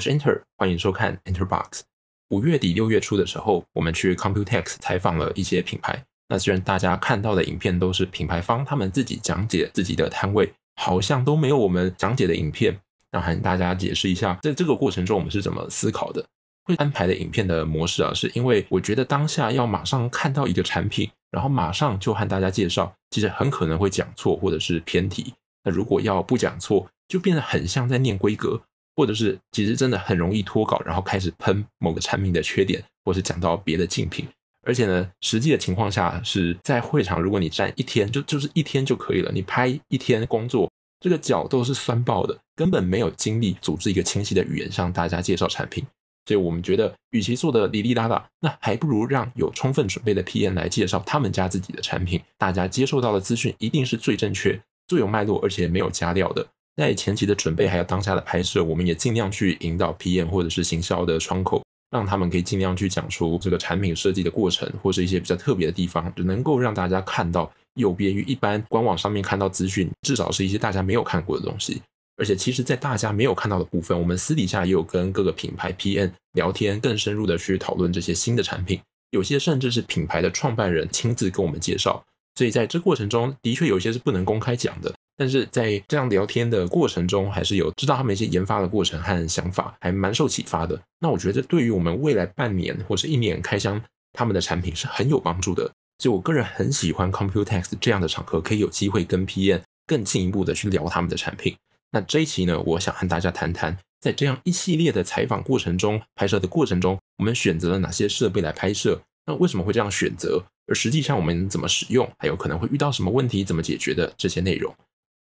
是 Enter，欢迎收看 Enterbox。五月底六月初的时候，我们去 Computex 采访了一些品牌。那虽然大家看到的影片都是品牌方他们自己讲解自己的摊位，好像都没有我们讲解的影片。那和大家解释一下，在这个过程中我们是怎么思考的，会安排的影片的模式啊，是因为我觉得当下要马上看到一个产品，然后马上就和大家介绍，其实很可能会讲错或者是偏题。那如果要不讲错，就变得很像在念规格。或者是其实真的很容易脱稿，然后开始喷某个产品的缺点，或是讲到别的竞品。而且呢，实际的情况下是在会场，如果你站一天，就就是一天就可以了。你拍一天工作，这个脚都是酸爆的，根本没有精力组织一个清晰的语言向大家介绍产品。所以我们觉得，与其做的哩哩啦啦，那还不如让有充分准备的 P M 来介绍他们家自己的产品。大家接受到的资讯一定是最正确、最有脉络，而且没有加料的。在前期的准备还有当下的拍摄，我们也尽量去引导 PM 或者是行销的窗口，让他们可以尽量去讲出这个产品设计的过程，或是一些比较特别的地方，能够让大家看到有别于一般官网上面看到资讯，至少是一些大家没有看过的东西。而且，其实，在大家没有看到的部分，我们私底下也有跟各个品牌 PM 聊天，更深入的去讨论这些新的产品，有些甚至是品牌的创办人亲自跟我们介绍。所以，在这过程中的确有些是不能公开讲的。但是在这样聊天的过程中，还是有知道他们一些研发的过程和想法，还蛮受启发的。那我觉得对于我们未来半年或是一年开箱他们的产品是很有帮助的。所以我个人很喜欢 Computex 这样的场合，可以有机会跟 p n 更进一步的去聊他们的产品。那这一期呢，我想和大家谈谈，在这样一系列的采访过程中、拍摄的过程中，我们选择了哪些设备来拍摄？那为什么会这样选择？而实际上我们怎么使用？还有可能会遇到什么问题？怎么解决的这些内容？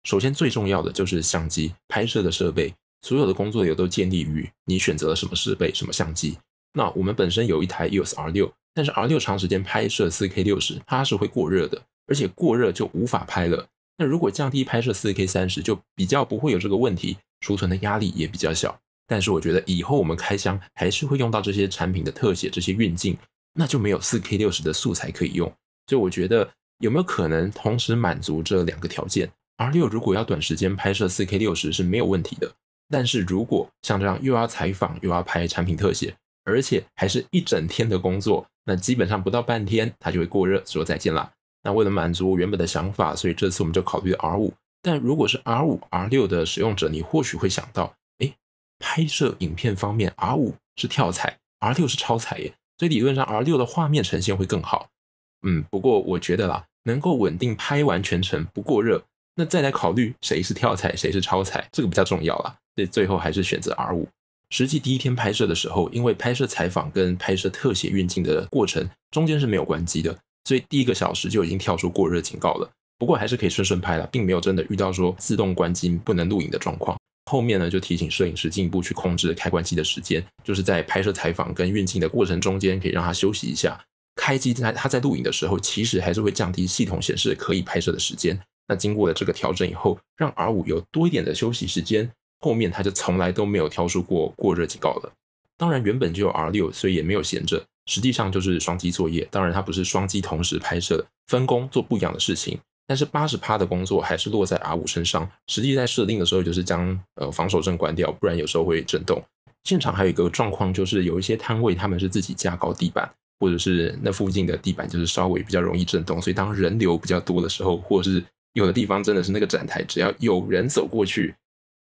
首先，最重要的就是相机拍摄的设备，所有的工作也都建立于你选择了什么设备、什么相机。那我们本身有一台 EOS R 六，但是 R 六长时间拍摄四 K 六十，它是会过热的，而且过热就无法拍了。那如果降低拍摄四 K 三十，就比较不会有这个问题，储存的压力也比较小。但是我觉得以后我们开箱还是会用到这些产品的特写、这些运镜，那就没有四 K 六十的素材可以用。所以我觉得有没有可能同时满足这两个条件？R6 如果要短时间拍摄 4K60 是没有问题的，但是如果像这样又要采访又要拍产品特写，而且还是一整天的工作，那基本上不到半天它就会过热，说再见啦。那为了满足原本的想法，所以这次我们就考虑 R5。但如果是 R5、R6 的使用者，你或许会想到，哎，拍摄影片方面，R5 是跳彩，R6 是超彩耶，所以理论上 R6 的画面呈现会更好。嗯，不过我觉得啦，能够稳定拍完全程不过热。那再来考虑谁是跳彩，谁是超彩，这个比较重要了。所以最后还是选择 R 五。实际第一天拍摄的时候，因为拍摄采访跟拍摄特写运镜的过程中间是没有关机的，所以第一个小时就已经跳出过热警告了。不过还是可以顺顺拍了，并没有真的遇到说自动关机不能录影的状况。后面呢就提醒摄影师进一步去控制开关机的时间，就是在拍摄采访跟运镜的过程中间可以让他休息一下。开机在他在录影的时候，其实还是会降低系统显示可以拍摄的时间。那经过了这个调整以后，让 R 五有多一点的休息时间，后面它就从来都没有跳出过过热警告了。当然，原本就有 R 六，所以也没有闲着，实际上就是双机作业。当然，它不是双机同时拍摄，分工做不一样的事情，但是八十趴的工作还是落在 R 五身上。实际在设定的时候，就是将呃防守阵关掉，不然有时候会震动。现场还有一个状况，就是有一些摊位他们是自己加高地板，或者是那附近的地板就是稍微比较容易震动，所以当人流比较多的时候，或是有的地方真的是那个展台，只要有人走过去，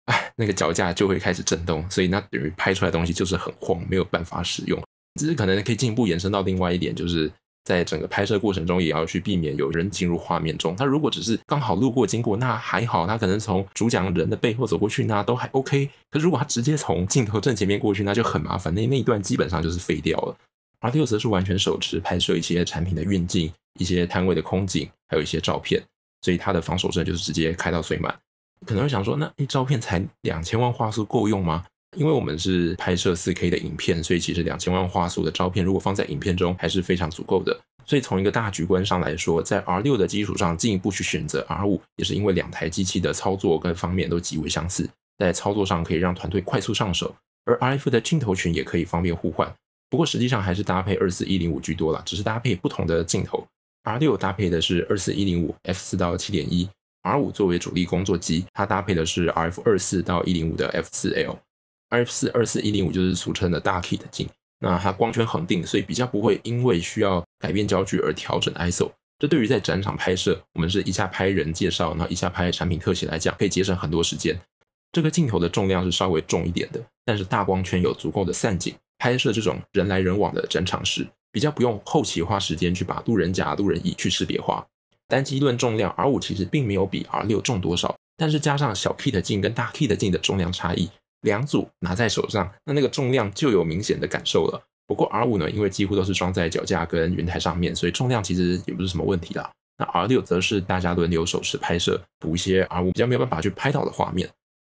哎，那个脚架就会开始震动，所以那等于拍出来东西就是很晃，没有办法使用。只是可能可以进一步延伸到另外一点，就是在整个拍摄过程中也要去避免有人进入画面中。他如果只是刚好路过经过，那还好；他可能从主讲人的背后走过去，那都还 OK。可如果他直接从镜头正前面过去，那就很麻烦。那那一段基本上就是废掉了。而六则是完全手持拍摄一些产品的运镜、一些摊位的空景，还有一些照片。所以它的防守阵就是直接开到最满，可能会想说，那一照片才两千万画素够用吗？因为我们是拍摄 4K 的影片，所以其实两千万画素的照片如果放在影片中，还是非常足够的。所以从一个大局观上来说，在 R6 的基础上进一步去选择 R5，也是因为两台机器的操作跟方面都极为相似，在操作上可以让团队快速上手，而 r f 的镜头群也可以方便互换。不过实际上还是搭配二四一零五居多了，只是搭配不同的镜头。R6 搭配的是24-105 f4 到 7.1，R5 作为主力工作机，它搭配的是 RF 24-105的 f4l，RF 4 24-105就是俗称的大 kit 镜，那它光圈恒定，所以比较不会因为需要改变焦距而调整 iso，这对于在展场拍摄，我们是一下拍人介绍，然后一下拍产品特写来讲，可以节省很多时间。这个镜头的重量是稍微重一点的，但是大光圈有足够的散景，拍摄这种人来人往的展场时。比较不用后期花时间去把路人甲、路人乙去识别化。单机论重量，R 五其实并没有比 R 六重多少，但是加上小 kit 镜跟大 kit 镜的重量差异，两组拿在手上，那那个重量就有明显的感受了。不过 R 五呢，因为几乎都是装在脚架跟云台上面，所以重量其实也不是什么问题啦。那 R 六则是大家轮流手持拍摄，补一些 R 五比较没有办法去拍到的画面。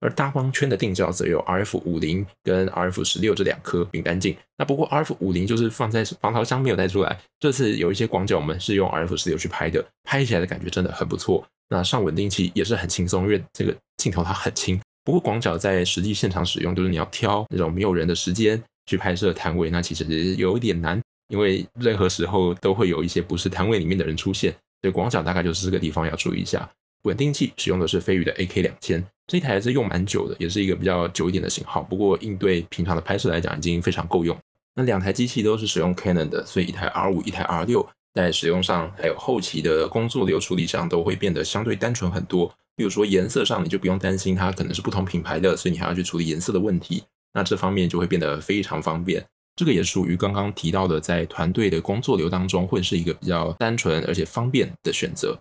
而大光圈的定焦则有 R F 五零跟 R F 十六这两颗饼干镜。那不过 R F 五零就是放在防潮箱没有带出来。这次有一些广角，我们是用 R F 十六去拍的，拍起来的感觉真的很不错。那上稳定器也是很轻松，因为这个镜头它很轻。不过广角在实际现场使用，就是你要挑那种没有人的时间去拍摄摊位，那其实也有一点难，因为任何时候都会有一些不是摊位里面的人出现。所以广角大概就是这个地方要注意一下。稳定器使用的是飞鱼的 AK 两千，这一台是用蛮久的，也是一个比较久一点的型号。不过应对平常的拍摄来讲，已经非常够用。那两台机器都是使用 Canon 的，所以一台 R 五，一台 R 六，在使用上还有后期的工作流处理上，都会变得相对单纯很多。比如说颜色上，你就不用担心它可能是不同品牌的，所以你还要去处理颜色的问题。那这方面就会变得非常方便。这个也属于刚刚提到的，在团队的工作流当中，会是一个比较单纯而且方便的选择。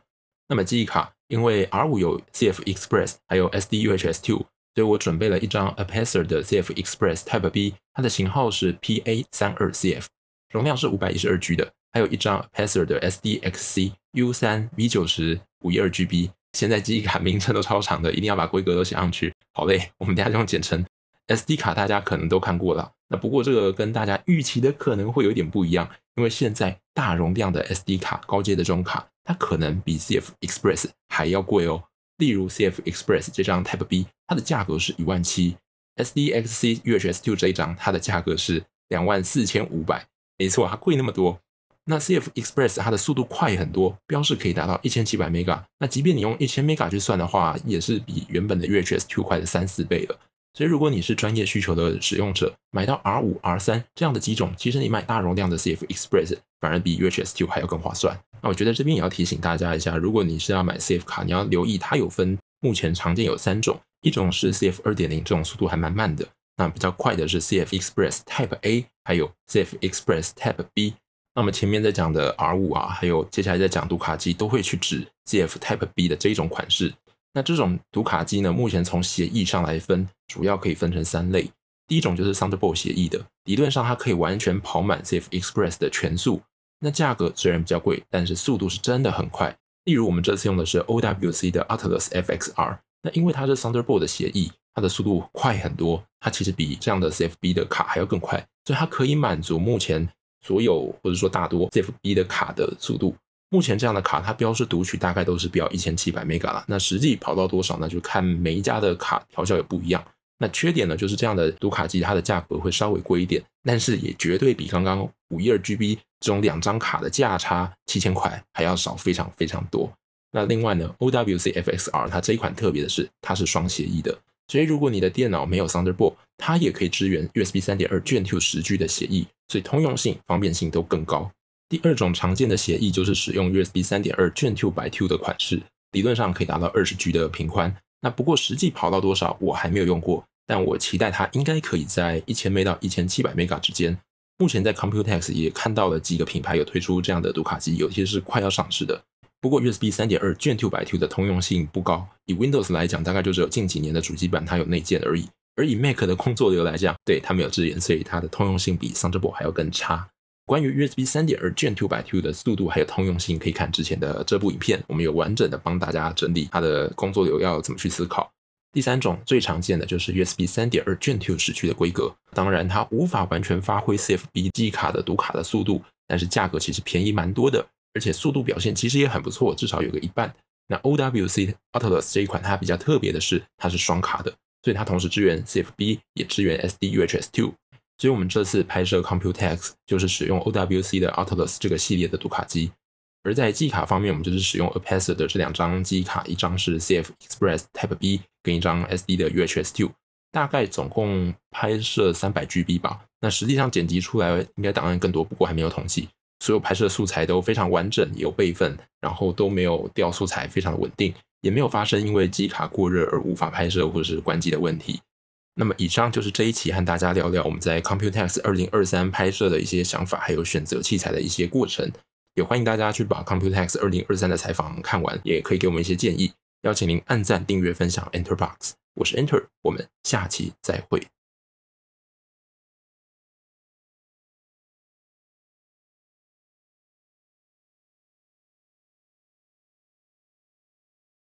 那么记忆卡。因为 R5 有 CF Express，还有 SD UHS Two，所以我准备了一张 Apasser 的 CF Express Type B，它的型号是 PA 三二 CF，容量是五百一十二 G 的，还有一张 Apasser 的 SDXC U 三 V 九十五一二 GB。现在记忆卡名称都超长的，一定要把规格都写上去。好嘞，我们等下就用简称 SD 卡，大家可能都看过了。那不过这个跟大家预期的可能会有点不一样，因为现在大容量的 SD 卡，高阶的这种卡。它可能比 CF Express 还要贵哦。例如 CF Express 这张 Type B，它的价格是一万七；SDXC u h s Two 这一张，它的价格是两万四千五百。没错它贵那么多。那 CF Express 它的速度快很多，标示可以达到一千七百 m e g a 那即便你用一千 m e g a 去算的话，也是比原本的 u h s Two 快的三四倍了。所以如果你是专业需求的使用者，买到 R5、R3 这样的几种，其实你买大容量的 CF Express 反而比 u h s Two 还要更划算。那我觉得这边也要提醒大家一下，如果你是要买 CF 卡，你要留意它有分，目前常见有三种，一种是 CF 二点零这种速度还蛮慢的，那比较快的是 CF Express Type A，还有 CF Express Type B。那么前面在讲的 R 五啊，还有接下来在讲读卡机都会去指 CF Type B 的这一种款式。那这种读卡机呢，目前从协议上来分，主要可以分成三类，第一种就是 Thunderbolt 协议的，理论上它可以完全跑满 CF Express 的全速。那价格虽然比较贵，但是速度是真的很快。例如我们这次用的是 OWC 的 Atlas FXR，那因为它是 Thunderbolt 的协议，它的速度快很多，它其实比这样的 CFB 的卡还要更快，所以它可以满足目前所有或者说大多 CFB 的卡的速度。目前这样的卡它标示读取大概都是标一千七百每 a 了，那实际跑到多少呢？就看每一家的卡调校也不一样。那缺点呢，就是这样的读卡机它的价格会稍微贵一点，但是也绝对比刚刚。五一二 GB 这种两张卡的价差七千块还要少非常非常多。那另外呢，OWCFXR 它这一款特别的是，它是双协议的，所以如果你的电脑没有 Thunderbolt，它也可以支援 USB 三点二 Gen 2十 G 的协议，所以通用性、方便性都更高。第二种常见的协议就是使用 USB 三点二 Gen 2 w o 百 Two 的款式，理论上可以达到二十 G 的频宽。那不过实际跑到多少我还没有用过，但我期待它应该可以在一千 m 到一千七百 m e 之间。目前在 Computex 也看到了几个品牌有推出这样的读卡机，有些是快要上市的。不过 USB 3.2 Gen 2x2 的通用性不高，以 Windows 来讲，大概就只有近几年的主机板它有内建而已。而以 Mac 的工作流来讲，对它没有支援，所以它的通用性比 Thunderbolt 还要更差。关于 USB 3.2 Gen 2x2 的速度还有通用性，可以看之前的这部影片，我们有完整的帮大家整理它的工作流要怎么去思考。第三种最常见的就是 USB 3.2 Gen2 时区的规格，当然它无法完全发挥 CFB 基卡的读卡的速度，但是价格其实便宜蛮多的，而且速度表现其实也很不错，至少有个一半。那 OWC Atlas 这一款它比较特别的是，它是双卡的，所以它同时支援 CFB 也支援 SD UHS-II。所以我们这次拍摄 Computex 就是使用 OWC 的 Atlas 这个系列的读卡机，而在记卡方面，我们就是使用 a p a e r 的这两张基卡，一张是 CF Express Type B。跟一张 SD 的 UHS-II，大概总共拍摄三百 GB 吧。那实际上剪辑出来应该档案更多，不过还没有统计。所有拍摄素材都非常完整，有备份，然后都没有掉素材，非常的稳定，也没有发生因为机卡过热而无法拍摄或者是关机的问题。那么以上就是这一期和大家聊聊我们在 Computex 二零二三拍摄的一些想法，还有选择器材的一些过程。也欢迎大家去把 Computex 二零二三的采访看完，也可以给我们一些建议。邀请您按赞、订阅、分享。Enterbox，我是 Enter，我们下期再会。